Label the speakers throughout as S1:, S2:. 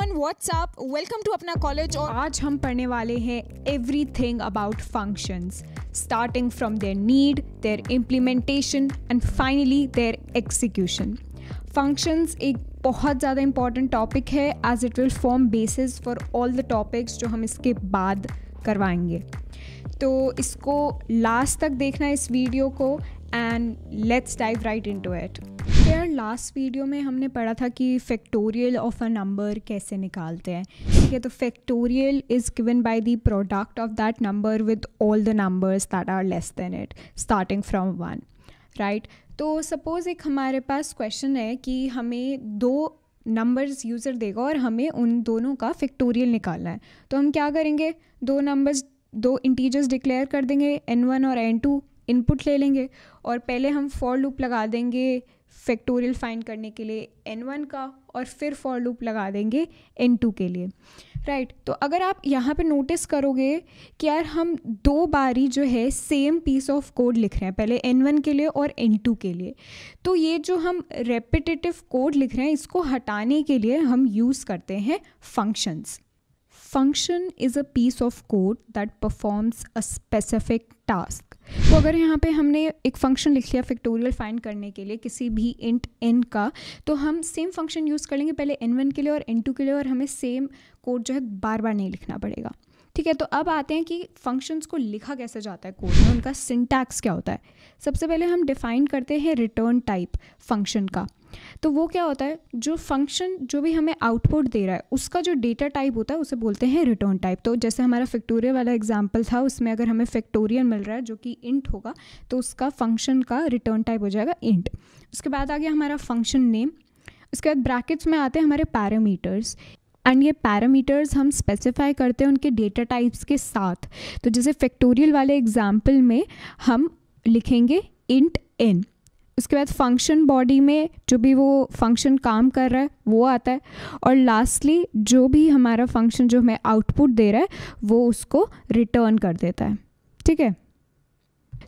S1: Everyone what's up welcome to Apna College और आज हम पढ़ने वाले हैं everything about functions starting from there need there implementation and finally there execution functions एक बहुत ज़्यादा इंपॉर्टेंट टॉपिक है as it will form basis for all the topics जो हम इसके बाद करवाएंगे तो इसको लास्ट तक देखना इस वीडियो को and let's dive right into it इट यार लास्ट वीडियो में हमने पढ़ा था कि फैक्टोरियल ऑफ अ नंबर कैसे निकालते हैं ठीक है तो factorial is given by the product of that number with all the numbers that are less than it starting from one right तो सपोज़ एक हमारे पास क्वेश्चन है कि हमें दो नंबर्स यूज़र देगा और हमें उन दोनों का फैक्टोरियल निकालना है तो हम क्या करेंगे दो नंबर्स दो इंटीजर्स डिक्लेयर कर देंगे एन वन और एन टू इनपुट ले लेंगे और पहले हम फॉर लूप लगा देंगे फैक्टोरियल फाइंड करने के लिए एन वन का और फिर फॉर लूप लगा देंगे एन टू के लिए राइट right. तो अगर आप यहाँ पे नोटिस करोगे कि यार हम दो बारी जो है सेम पीस ऑफ कोड लिख रहे हैं पहले एन वन के लिए और एन टू के लिए तो ये जो हम रेपिटेटिव कोड लिख रहे हैं इसको हटाने के लिए हम यूज़ करते हैं functions function is a piece of code that performs a specific task तो अगर यहाँ पे हमने एक फंक्शन लिख लिया फैक्टोरियल फाइंड करने के लिए किसी भी इंट एन का तो हम सेम फंक्शन यूज़ कर लेंगे पहले एन वन के लिए और एन टू के लिए और हमें सेम कोड जो है बार बार नहीं लिखना पड़ेगा ठीक है तो अब आते हैं कि फंक्शंस को लिखा कैसे जाता है कोड में उनका सिंटैक्स क्या होता है सबसे पहले हम डिफाइन करते हैं रिटर्न टाइप फंक्शन का तो वो क्या होता है जो फंक्शन जो भी हमें आउटपुट दे रहा है उसका जो डेटा टाइप होता है उसे बोलते हैं रिटर्न टाइप तो जैसे हमारा फैक्टोरियल वाला एग्जाम्पल था उसमें अगर हमें फैक्टोरियल मिल रहा है जो कि इंट होगा तो उसका फंक्शन का रिटर्न टाइप हो जाएगा इंट उसके बाद आ गया हमारा फंक्शन नेम उसके बाद ब्रैकेट्स में आते हैं हमारे पैरामीटर्स एंड ये पैरामीटर्स हम स्पेसिफाई करते हैं उनके डेटा टाइप्स के साथ तो जैसे फैक्टोरियल वाले एग्जाम्पल में हम लिखेंगे इंट एन उसके बाद फंक्शन बॉडी में जो भी वो फंक्शन काम कर रहा है वो आता है और लास्टली जो भी हमारा फंक्शन जो हमें आउटपुट दे रहा है वो उसको रिटर्न कर देता है ठीक है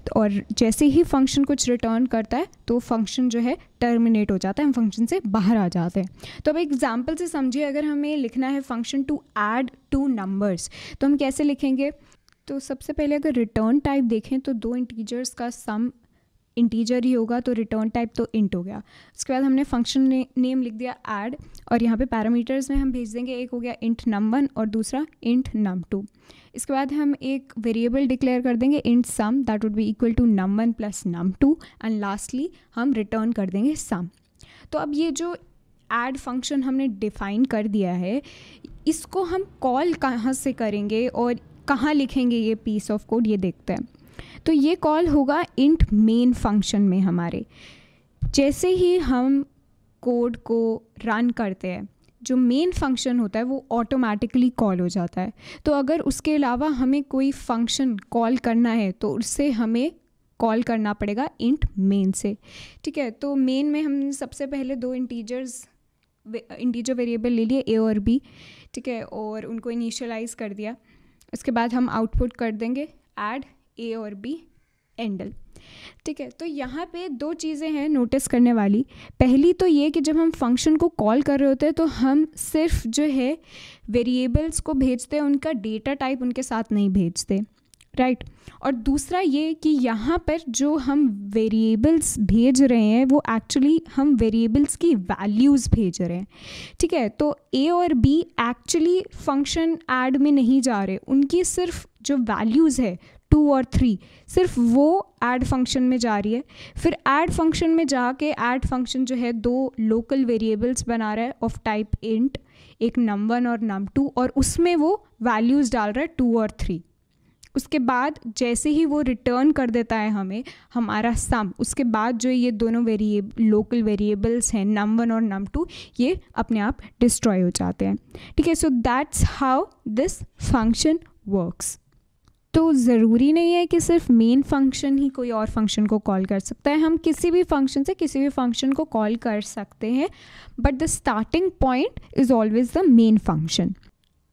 S1: तो और जैसे ही फंक्शन कुछ रिटर्न करता है तो फंक्शन जो है टर्मिनेट हो जाता है हम फंक्शन से बाहर आ जाते हैं तो अब एग्जाम्पल से समझिए अगर हमें लिखना है function to add two numbers तो हम कैसे लिखेंगे तो सबसे पहले अगर रिटर्न टाइप देखें तो दो इंटीजर्स का सम इंटीजर ही होगा तो रिटर्न टाइप तो इंट हो गया उसके बाद हमने फंक्शन ने, नेम लिख दिया ऐड और यहाँ पे पैरामीटर्स में हम भेज देंगे एक हो गया इंट नम वन और दूसरा इंट नम टू इसके बाद हम एक वेरिएबल डिक्लेयर कर देंगे int sum that would be equal to num one plus num two and lastly हम रिटर्न कर देंगे सम तो अब ये जो ऐड फंक्शन हमने डिफाइन कर दिया है इसको हम कॉल कहाँ से करेंगे और कहाँ लिखेंगे ये पीस ऑफ कोड ये देखते हैं तो ये कॉल होगा इंट मेन फंक्शन में हमारे जैसे ही हम कोड को रन करते हैं जो मेन फंक्शन होता है वो ऑटोमेटिकली कॉल हो जाता है तो अगर उसके अलावा हमें कोई फंक्शन कॉल करना है तो उससे हमें कॉल करना पड़ेगा इंट मेन से ठीक है तो मेन में हम सबसे पहले दो इंटीजर्स इंटीजर वेरिएबल ले लिए ए और बी ठीक है और उनको इनिशियलाइज़ कर दिया उसके बाद हम आउटपुट कर देंगे ऐड ए और बी एंडल ठीक है तो यहाँ पे दो चीज़ें हैं नोटिस करने वाली पहली तो ये कि जब हम फंक्शन को कॉल कर रहे होते हैं तो हम सिर्फ जो है वेरिएबल्स को भेजते हैं उनका डेटा टाइप उनके साथ नहीं भेजते राइट right. और दूसरा ये कि यहाँ पर जो हम वेरिएबल्स भेज रहे हैं वो एक्चुअली हम वेरिएबल्स की वैल्यूज़ भेज रहे हैं ठीक है तो ए और बी एक्चुअली फंक्शन ऐड में नहीं जा रहे उनकी सिर्फ जो वैल्यूज़ है टू और थ्री सिर्फ वो ऐड फंक्शन में जा रही है फिर ऐड फंक्शन में जाके ऐड फंक्शन जो है दो लोकल वेरिएबल्स बना रहा है ऑफ टाइप इंट एक नम वन और नम टू और उसमें वो वैल्यूज़ डाल रहा है टू और थ्री उसके बाद जैसे ही वो रिटर्न कर देता है हमें हमारा सम उसके बाद जो ये दोनों वेरिए लोकल वेरिएबल्स हैं नम वन और नम टू ये अपने आप डिस्ट्रॉय हो जाते हैं ठीक है so that's how this function works तो ज़रूरी नहीं है कि सिर्फ मेन फंक्शन ही कोई और फंक्शन को कॉल कर सकता है हम किसी भी फंक्शन से किसी भी फंक्शन को कॉल कर सकते हैं but the starting point is always the main function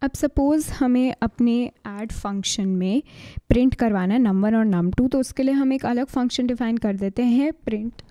S1: अब सपोज़ हमें अपने ऐड फंक्शन में प्रिंट करवाना है नंबर और नम टू तो उसके लिए हम एक अलग फंक्शन डिफाइन कर देते हैं प्रिंट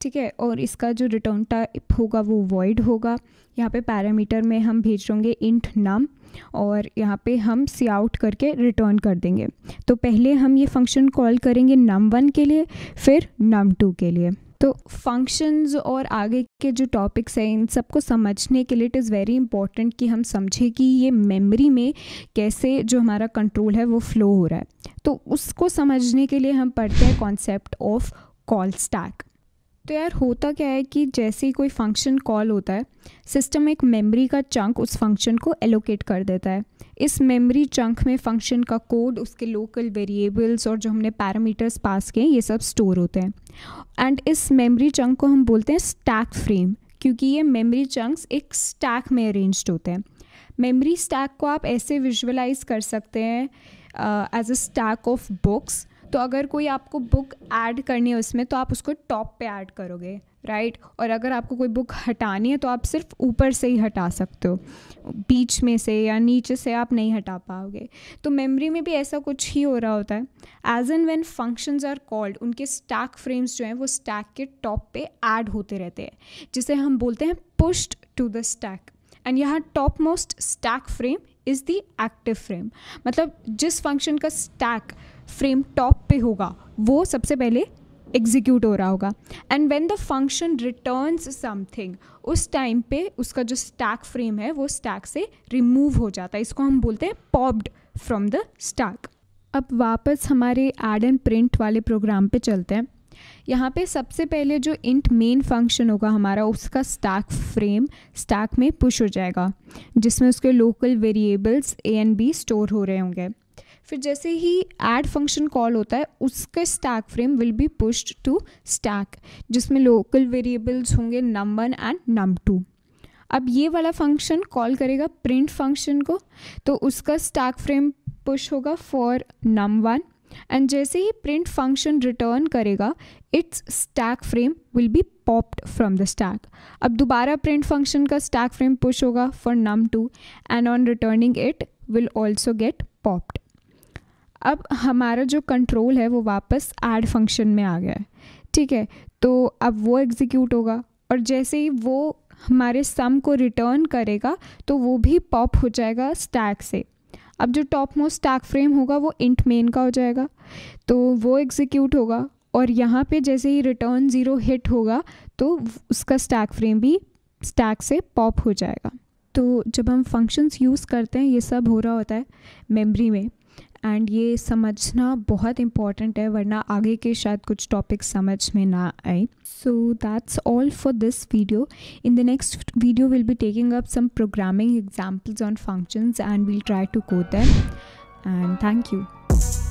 S1: ठीक है और इसका जो रिटर्न टाइप होगा वो वॉइड होगा यहाँ पे पैरामीटर में हम भेज होंगे इंट नम और यहाँ पे हम सी आउट करके रिटर्न कर देंगे तो पहले हम ये फंक्शन कॉल करेंगे नम वन के लिए फिर नम टू के लिए तो फंक्शंस और आगे के जो टॉपिक्स हैं इन सबको समझने के लिए इट इज़ वेरी इंपॉर्टेंट कि हम समझें कि ये मेमोरी में कैसे जो हमारा कंट्रोल है वो फ्लो हो रहा है तो उसको समझने के लिए हम पढ़ते हैं कॉन्सेप्ट ऑफ कॉल स्टैक तो यार होता क्या है कि जैसे ही कोई फंक्शन कॉल होता है सिस्टम एक मेमोरी का चंक उस फंक्शन को एलोकेट कर देता है इस मेमोरी चंक में फंक्शन का कोड उसके लोकल वेरिएबल्स और जो हमने पैरामीटर्स पास किए ये सब स्टोर होते हैं एंड इस मेमोरी चंक को हम बोलते हैं स्टैक फ्रेम क्योंकि ये मेमोरी चंक्स एक स्टैक में अरेंज्ड होते हैं मेमोरी स्टैक को आप ऐसे विजुअलाइज कर सकते हैं as a stack of books तो अगर कोई आपको बुक ऐड करनी है उसमें तो आप उसको टॉप पे ऐड करोगे राइट और अगर आपको कोई बुक हटानी है तो आप सिर्फ ऊपर से ही हटा सकते हो बीच में से या नीचे से आप नहीं हटा पाओगे तो मेमोरी में भी ऐसा कुछ ही हो रहा होता है as and when functions are called उनके स्टैक फ्रेम्स जो हैं वो स्टैक के टॉप पे ऐड होते रहते हैं जिसे हम बोलते हैं pushed to the stack and यहाँ top most stack frame is the active frame मतलब जिस फंक्शन का स्टैक फ्रेम टॉप पे होगा वो सबसे पहले एग्जीक्यूट हो रहा होगा and when the function returns something उस टाइम पे उसका जो स्टैक फ्रेम है वो स्टैक से रिमूव हो जाता है इसको हम बोलते हैं पॉप्ड फ्रॉम द स्टैक अब वापस हमारे एड एंड प्रिंट वाले प्रोग्राम पे चलते हैं यहाँ पे सबसे पहले जो इंट मेन फंक्शन होगा हमारा उसका स्टैक फ्रेम स्टैक में पुश हो जाएगा जिसमें उसके local variables A and B store हो रहे होंगे फिर जैसे ही ऐड फंक्शन कॉल होता है उसका stack frame will be pushed to stack जिसमें लोकल वेरिएबल्स होंगे num one and num two अब ये वाला फंक्शन कॉल करेगा प्रिंट फंक्शन को तो उसका स्टैक फ्रेम पुश होगा फॉर नम वन एंड जैसे ही प्रिंट फंक्शन रिटर्न करेगा it's stack frame will be popped from the stack अब दोबारा प्रिंट फंक्शन का स्टैक फ्रेम पुश होगा for num two and on returning it will also get popped अब हमारा जो कंट्रोल है वो वापस ऐड फंक्शन में आ गया है ठीक है तो अब वो एग्जीक्यूट होगा और जैसे ही वो हमारे सम को रिटर्न करेगा तो वो भी पॉप हो जाएगा स्टैक से अब जो टॉप मोस्ट स्टैक फ्रेम होगा वो इंट मेन का हो जाएगा तो वो एग्जीक्यूट होगा और यहाँ पे जैसे ही रिटर्न ज़ीरो हिट होगा तो उसका स्टैक फ्रेम भी स्टैक से पॉप हो जाएगा तो जब हम फंक्शंस यूज़ करते हैं ये सब हो रहा होता है मेमोरी में एंड ये समझना बहुत इम्पॉर्टेंट है वरना आगे के शायद कुछ टॉपिक समझ में ना आए so that's all for this video in the next video will be taking up some programming examples on functions and we'll try to go that and thank you